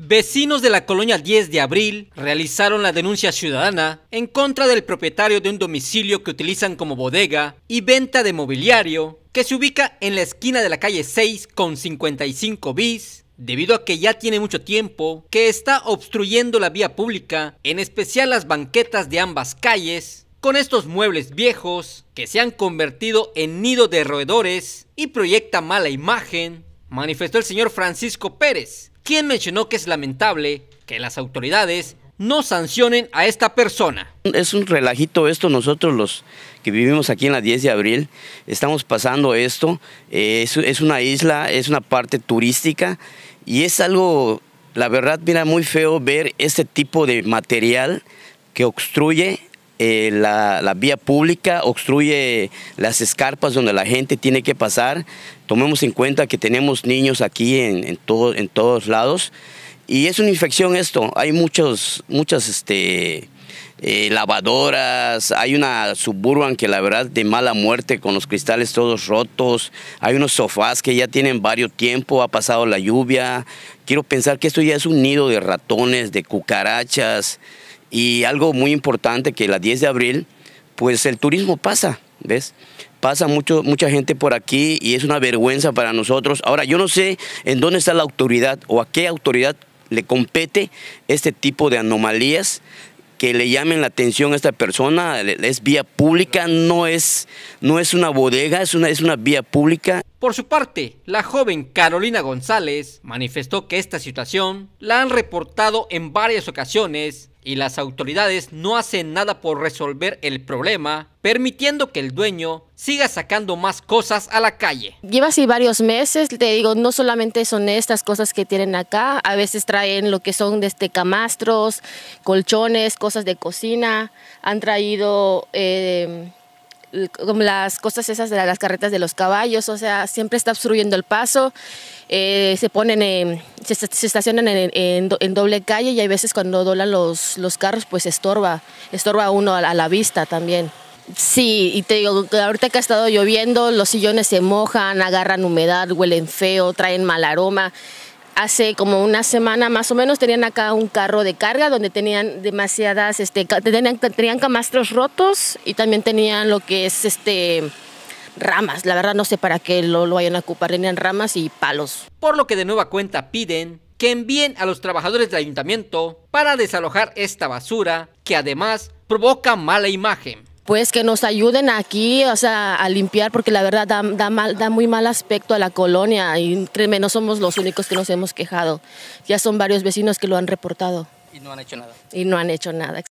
Vecinos de la colonia 10 de abril realizaron la denuncia ciudadana en contra del propietario de un domicilio que utilizan como bodega y venta de mobiliario que se ubica en la esquina de la calle 6 con 55 bis debido a que ya tiene mucho tiempo que está obstruyendo la vía pública, en especial las banquetas de ambas calles, con estos muebles viejos que se han convertido en nido de roedores y proyecta mala imagen, manifestó el señor Francisco Pérez, quien mencionó que es lamentable que las autoridades no sancionen a esta persona. Es un relajito esto, nosotros los que vivimos aquí en la 10 de abril, estamos pasando esto, eh, es, una isla, es una parte turística y es algo, la verdad, mira, muy feo ver este tipo de material que obstruye eh, la, la, vía pública, obstruye las escarpas donde la gente tiene que pasar. Tomemos en cuenta que tenemos niños aquí en, en, en todos lados. Y es una infección esto. Hay muchos, muchas este, eh, lavadoras, hay una suburban que la verdad de mala muerte con los cristales todos rotos, hay unos sofás que ya tienen varios tiempo, ha pasado la lluvia. Quiero pensar que esto ya es un nido de ratones, de cucarachas. Y algo muy importante que la 10 de abril, pues el turismo pasa, ¿ves? Pasa mucho, mucha gente por aquí y es una vergüenza para nosotros. Ahora, yo no sé en dónde está la autoridad o a qué autoridad le compete este tipo de anomalías que le llamen la atención a esta persona, es vía pública, no es, no es una bodega, es una, es una vía pública. Por su parte, la joven Carolina González manifestó que esta situación la han reportado en varias ocasiones y las autoridades no hacen nada por resolver el problema, permitiendo que el dueño siga sacando más cosas a la calle. Lleva así varios meses, te digo, no solamente son estas cosas que tienen acá, a veces traen lo que son desde este camastros, colchones, cosas de cocina, han traído... Eh, como las cosas esas de las carretas de los caballos, o sea, siempre está obstruyendo el paso, eh, se ponen, se, estacionan en, doble calle y hay veces cuando doblan los, los carros, pues estorba, estorba uno a la, a la vista también. Sí, y te digo, ahorita que ha estado lloviendo, los sillones se mojan, agarran humedad, huelen feo, traen mal aroma hace como una semana más o menos tenían acá un carro de carga donde tenían demasiadas, este, tenían, camastros rotos y también tenían lo que es este ramas. La verdad no sé para qué lo, lo vayan a ocupar, tenían ramas y palos. Por lo que de nueva cuenta piden que envíen a los trabajadores del ayuntamiento para desalojar esta basura que además provoca mala imagen pues que nos ayuden aquí, a limpiar, porque la verdad da, mal, da muy mal aspecto a la colonia y créeme, no somos los únicos que nos hemos quejado. Ya son varios vecinos que lo han reportado. Y no han hecho nada. Y no han hecho nada.